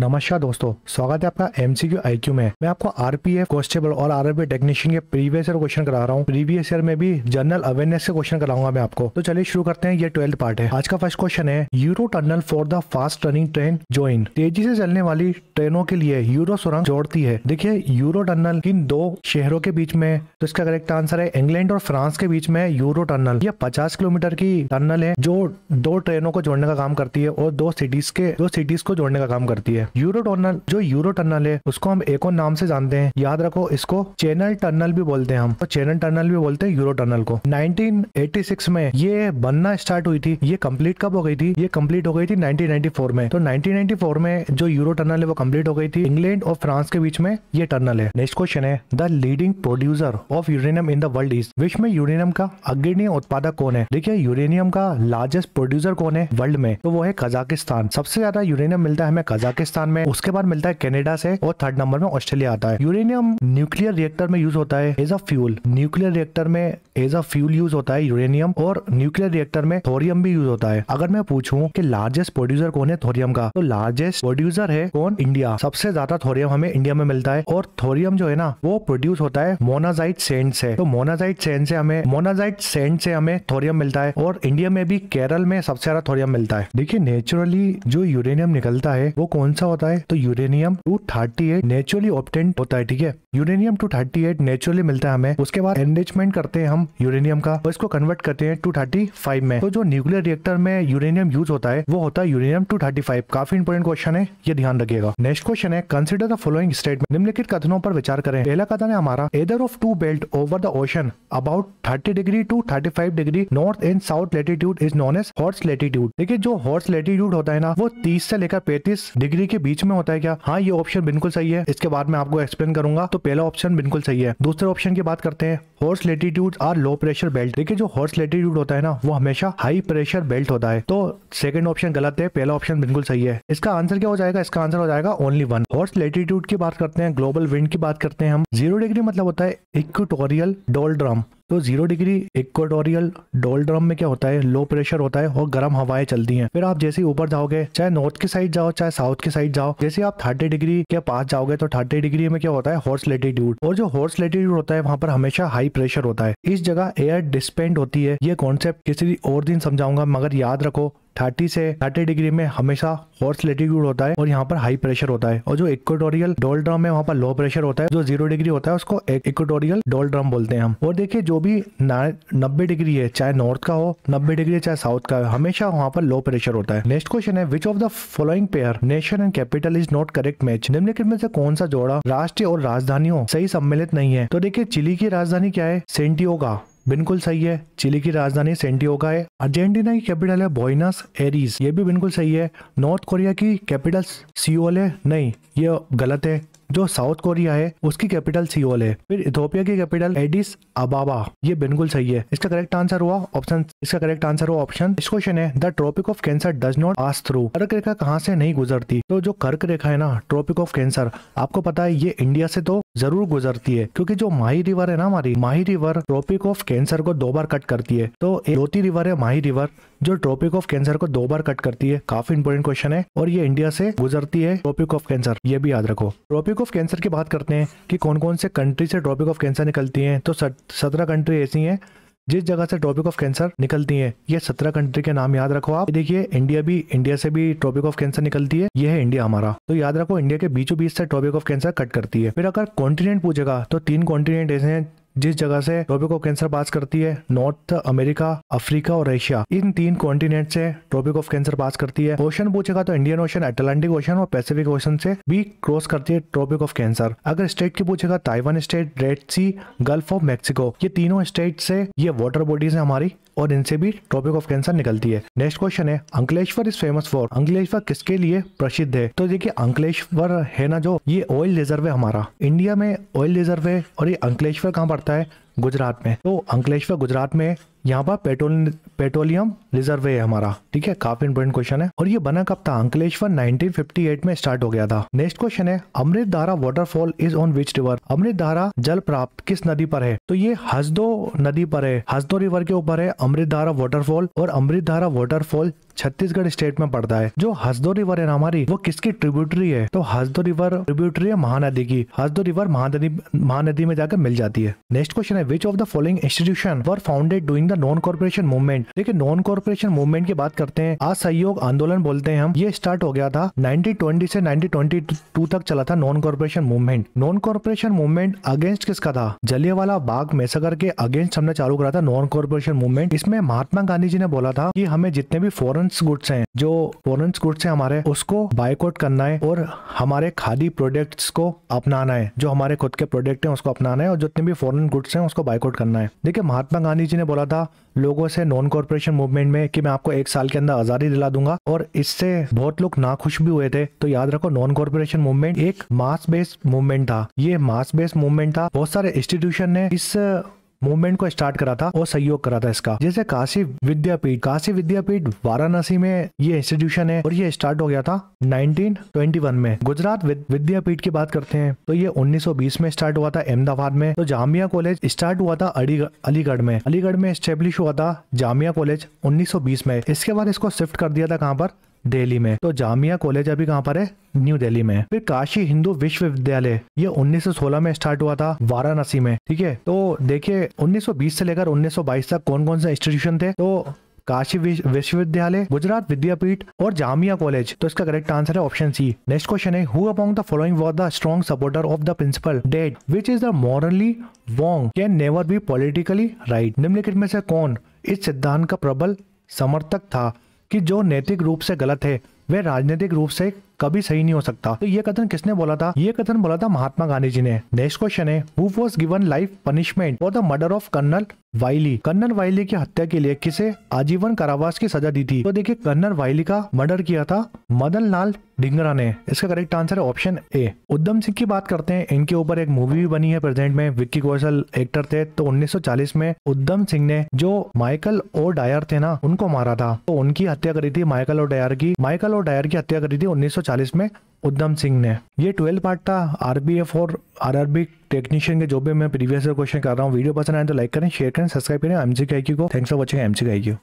नमस्कार दोस्तों स्वागत है आपका एमसीक्यू आईक्यू में मैं आपको आरपीएफ कॉन्स्टेबल और आरपीएफ टेक्नीशियन के प्रीवियस ईयर क्वेश्चन करा रहा हूँ प्रीवियस ईयर में भी जनरल अवेयरनेस के क्वेश्चन कराऊंगा मैं आपको तो चलिए शुरू करते हैं ये ट्वेल्थ पार्ट है आज का फर्स्ट क्वेश्चन है Euro tunnel for the fast running train join तेजी से चलने वाली ट्रेनों के लिए यूरो सुरंग जोड़ती है देखिये यूरो टनल किन दो शहरों के बीच में तो इसका करेक्ट आंसर है इंग्लैंड और फ्रांस के बीच में यूरो टनल यह पचास किलोमीटर की टनल है जो दो ट्रेनों को जोड़ने का काम करती है और दो सिटीज के दो सिटीज को जोड़ने का काम करती है यूरो टनल जो यूरो टनल है उसको हम एक और नाम से जानते हैं याद रखो इसको चैनल टनल भी बोलते हैं हम तो चैनल टनल भी बोलते हैं यूरो टनल को 1986 में ये बनना स्टार्ट हुई थी ये कंप्लीट कब हो गई थी ये कंप्लीट हो गई थी 1994 में तो 1994 में जो यूरो टनल है वो कंप्लीट हो गई थी इंग्लैंड और फ्रांस के बीच में ये टनल है नेक्स्ट क्वेश्चन है the leading producer of uranium in the world is विश्व में यूरेनियम का अग्रणीय उत्पादक कौन है देखिए यूरेनियम का लार्जेस्ट प्रोड्यूसर कौन है वर्ल्ड में तो वो है कजाकिस्तान सबसे ज्यादा यूरेनियम मिलता है हमें कजाकिस्तान पाकिस्तान में उसके बाद मिलता है कनाडा से और थर्ड नंबर में ऑस्ट्रेलिया आता है यूरेनियम न्यूक्लियर रिएक्टर में यूज होता है as a fuel nuclear reactor में एज अ फ्यूल यूज होता है यूरेनियम और न्यूक्लियर रिएक्टर में थोरियम भी यूज होता है अगर मैं पूछूं कि लार्जेस्ट प्रोड्यूसर कौन है थोरियम का तो लार्जेस्ट प्रोड्यूसर है कौन इंडिया सबसे ज्यादा थोरियम हमें इंडिया में मिलता है और थोरियम जो है ना वो प्रोड्यूस होता है मोनाजाइट सेंट से तो मोनाजाइट सेंट से हमें मोनाजाइट सेंट से हमें थोरियम मिलता है और इंडिया में भी केरल में सबसे ज्यादा थोरियम मिलता है देखिए नेचुरली जो यूरेनियम निकलता है वो कौन सा अच्छा होता है तो uranium two thirty eight naturally obtained होता है ठीक है uranium two thirty eight naturally मिलता है हमें उसके बाद एनरिचमेंट करते हैं हम यूरेनियम का और इसको कन्वर्ट करते हैं टू थर्टी फाइव में तो जो न्यूक्लियर रिएक्टर में यूरेनियम यूज होता है वो होता है यूरेनियम टू थर्टी फाइव काफी इंपोर्टेंट क्वेश्चन है ये ध्यान रखिएगा नेक्स्ट क्वेश्चन है कंसिडर द फॉलोइंग स्टेटमेंट निम्नलिखित कथनों पर विचार करें पहला कथन है हमारा either of two belt over the ocean about thirty degree to thirty five degree north and south latitude is known as horse latitude देखिए जो हॉर्स लेटीट्यूड होता है ना वो तीस से लेकर पैंतीस डिग्री के बीच में होता है क्या हाँ ये ऑप्शन बिल्कुल सही है इसके बाद में आपको एक्सप्लेन करूंगा तो पहला ऑप्शन बिल्कुल सही है दूसरे ऑप्शन की बात करते हैं horse latitude are low pressure belt देखिए जो हॉर्स लेटीट्यूड होता है ना वो हमेशा हाई प्रेशर बेल्ट होता है तो सेकंड ऑप्शन गलत है पहला ऑप्शन बिल्कुल सही है इसका आंसर क्या हो जाएगा इसका आंसर हो जाएगा ओनली वन हॉर्स लेटीट्यूड की बात करते हैं ग्लोबल विंड की बात करते हैं हम जीरो डिग्री मतलब होता है इक्विटोरियल डोल ड्रम तो जीरो डिग्री इक्वाटोरियल डोलड्रम में क्या होता है लो प्रेशर होता है और गर्म हवाएं चलती हैं फिर आप जैसे ऊपर जाओगे चाहे नॉर्थ की साइड जाओ चाहे साउथ की साइड जाओ जैसे आप थर्टी डिग्री के पास जाओगे तो थर्टी डिग्री में क्या होता है हॉर्स लेटीट्यूड और जो हॉर्स लेटीट्यूड होता है वहां पर हमेशा हाई प्रेशर होता है इस जगह एयर डिस्पेंड होती है ये कॉन्सेप्ट किसी और दिन समझाऊंगा मगर याद रखो थर्टी से थर्टी डिग्री में हमेशा हॉर्स लेटीट्यूड होता है और यहाँ पर हाई प्रेशर होता है और जो इक्वेटोरियल डोल ड्रम है वहाँ पर लो प्रेशर होता है जो जीरो डिग्री होता है उसको इक्वेटोरियल डोल ड्रम बोलते हैं हम और देखिए जो भी नब्बे डिग्री है चाहे नॉर्थ का हो नब्बे डिग्री चाहे साउथ का हो हमेशा वहाँ पर लो प्रेशर होता है नेक्स्ट क्वेश्चन है which of the following pair nation and capital is not correct match निम्नलिखित में से कौन सा जोड़ा राष्ट्रीय और राजधानियों सही सम्मिलित नहीं है तो देखिये चिली की राजधानी क्या है सेंटियोगा बिल्कुल सही है चिली की राजधानी सेंटियोगा है अर्जेंटीना की कैपिटल है बोइनस एरीज ये भी बिल्कुल सही है नॉर्थ कोरिया की कैपिटल सियोल है नहीं ये गलत है जो साउथ कोरिया है उसकी कैपिटल सियोल है फिर इथोपिया की कैपिटल एडिस अबाबा ये बिल्कुल सही है इसका करेक्ट आंसर हुआ ऑप्शन इसका करेक्ट आंसर हुआ ऑप्शन इस क्वेश्चन है the tropic of cancer does not pass through कर्क रेखा कहाँ से नहीं गुजरती तो जो कर्क रेखा है ना ट्रॉपिक ऑफ कैंसर आपको पता है ये इंडिया से तो जरूर गुजरती है क्योंकि जो माही रिवर है ना हमारी Mahi river tropic of cancer को दो बार कट करती है तो इकलौती रिवर है माही रिवर जो ट्रॉपिक ऑफ कैंसर को दो बार कट करती है काफी इंपोर्टेंट क्वेश्चन है और ये इंडिया से गुजरती है ट्रॉपिक ऑफ कैंसर ये भी याद रखो ट्रॉपिक ऑफ कैंसर की बात करते हैं कि कौन कौन से कंट्री से ट्रॉपिक ऑफ कैंसर निकलती है तो सत्रह कंट्री ऐसी है जिस जगह से ट्रॉपिक ऑफ कैंसर निकलती है ये सत्रह कंट्री के नाम याद रखो आप देखिए इंडिया भी इंडिया से भी ट्रॉपिक ऑफ कैंसर निकलती है ये है इंडिया हमारा तो याद रखो इंडिया के बीचों बीच से ट्रॉपिक ऑफ कैंसर कट करती है फिर अगर कॉन्टिनेंट पूछेगा तो तीन कॉन्टिनेंट ऐसे हैं जिस जगह से ट्रॉपिक ऑफ कैंसर पास करती है नॉर्थ अमेरिका अफ्रीका और एशिया इन तीन कॉन्टिनेंट से ट्रॉपिक ऑफ कैंसर पास करती है ओशन पूछेगा तो इंडियन ओशन अटलांटिक ओशन और पैसिफिक ओशन से भी क्रॉस करती है ट्रॉपिक ऑफ कैंसर अगर स्टेट की पूछेगा Taiwan state Red Sea Gulf of Mexico ये तीनों स्टेट से ये वाटर बॉडीज है हमारी और इनसे भी टॉपिक ऑफ कैंसर निकलती है नेक्स्ट क्वेश्चन है Ankleshwar is famous for Ankleshwar किसके लिए प्रसिद्ध है तो देखिए अंकलेश्वर है ना जो ये ऑयल रिजर्व है हमारा इंडिया में ऑयल रिजर्व है और ये अंकलेश्वर कहाँ पड़ता है गुजरात में तो अंकलेश्वर गुजरात में यहाँ पर पेट्रोल पेट्रोलियम रिजर्व है हमारा ठीक है काफी इंपोर्टेंट क्वेश्चन है और ये बना कब था अंकलेश्वर 1958 में स्टार्ट हो गया था नेक्स्ट क्वेश्चन है Amrit Dhara waterfall is on which river Amrit Dhara जल प्राप्त किस नदी पर है तो ये हसदो नदी पर है हसदो रिवर के ऊपर है अमृत धारा वाटरफॉल और अमृत धारा वाटरफॉल छत्तीसगढ़ स्टेट में पड़ता है जो हसदो रिवर है हमारी वो किसकी ट्रिब्यूटरी है तो हसदो रिवर ट्रिब्यूटरी है महानदी की हसदो रिवर महानदी महानदी में जाकर मिल जाती है नेक्स्ट क्वेश्चन है which of the following institution were founded during the non corporation movement देखिए नॉन कॉर्पोरेशन मूवमेंट की बात करते हैं असहयोग आंदोलन बोलते हैं हम ये स्टार्ट हो गया था नाइनटीन से नाइनटीन तक चला था non corporation movement non corporation movement against किसका था जलियावाला बाग मैसेकर के अगेंस्ट हमने चालू करा था नॉन कॉर्पोरेशन मूवमेंट इसमें महात्मा गांधी जी ने बोला था कि हमें जितने भी फॉरन फॉरेंस गुड्स हैं जो फॉरेंस गुड्स हैं हमारे उसको बायकॉट करना है और हमारे खादी प्रोडक्ट्स को अपनाना है जो हमारे खुद के प्रोडक्ट हैं उसको अपनाना है और जितने भी फॉरेन गुड्स हैं उसको बायकॉट करना है देखिए महात्मा गांधी जी ने बोला था लोगों से नॉन कॉरपोरेशन मूवमेंट में कि मैं आपको एक साल के अंदर आजादी दिला दूंगा और इससे बहुत लोग नाखुश भी हुए थे तो याद रखो नॉन कॉरपोरेशन मूवमेंट एक मास बेस्ड मूवमेंट था ये मास बेस्ड मूवमेंट था बहुत सारे इंस्टीट्यूशन ने इस मूवमेंट को स्टार्ट करा था और सहयोग करा था इसका जैसे काशी विद्यापीठ काशी विद्यापीठ वाराणसी में ये इंस्टीट्यूशन है और ये स्टार्ट हो गया था 1921 में गुजरात विद्यापीठ की बात करते हैं तो ये 1920 में स्टार्ट हुआ था अहमदाबाद में तो जामिया कॉलेज स्टार्ट हुआ था अलीगढ़ में अलीगढ़ में स्टेब्लिश हुआ था जामिया कॉलेज उन्नीस में इसके बाद इसको शिफ्ट कर दिया था कहाँ पर दिल्ली में तो जामिया कॉलेज अभी कहाँ पर है न्यू दिल्ली में फिर काशी हिंदू विश्वविद्यालय ये 1916 में स्टार्ट हुआ था वाराणसी में ठीक है तो देखिए 1920 से लेकर 1922 तक कौन कौन से इंस्टीट्यूशन थे तो काशी विश्वविद्यालय गुजरात विद्यापीठ और जामिया कॉलेज तो इसका करेक्ट आंसर है ऑप्शन सी नेक्स्ट क्वेश्चन है who among the following was the strong supporter of the principle that which is the morally wrong can never be politically right निम्नलिखित में से कौन इस सिद्धांत का प्रबल समर्थक था कि जो नैतिक रूप से गलत है वह राजनीतिक रूप से कभी सही नहीं हो सकता तो ये कथन किसने बोला था ये कथन बोला था महात्मा गांधी जी ने नेक्स्ट क्वेश्चन है who was given life punishment for the murder of colonel Wyllie colonel Wyllie की हत्या के लिए किसे आजीवन कारावास की सजा दी थी तो देखिए कन्नर वाइली का मर्डर किया था मदन लाल ढिंगरा ने इसका करेक्ट आंसर है ऑप्शन ए उद्धम सिंह की बात करते हैं इनके ऊपर एक मूवी भी बनी है प्रेजेंट में विक्की कौशल एक्टर थे तो 1940 में उद्धम सिंह ने जो माइकल ओ डायर थे ना उनको मारा था तो उनकी हत्या करी थी माइकल ओ डायर की माइकल ओ डायर की हत्या करी थी उन्नीस 1940 में उद्धम सिंह ने ये ट्वेल्थ पार्ट था आरबीएफ और आरआरबी टेक्नीशियन के जो भी मैं प्रीवियस क्वेश्चन कर रहा हूँ वीडियो पसंद आए तो लाइक करें शेयर करें सब्सक्राइब करें एमसी का को थैंक्स फॉर वॉचिंग एमसी का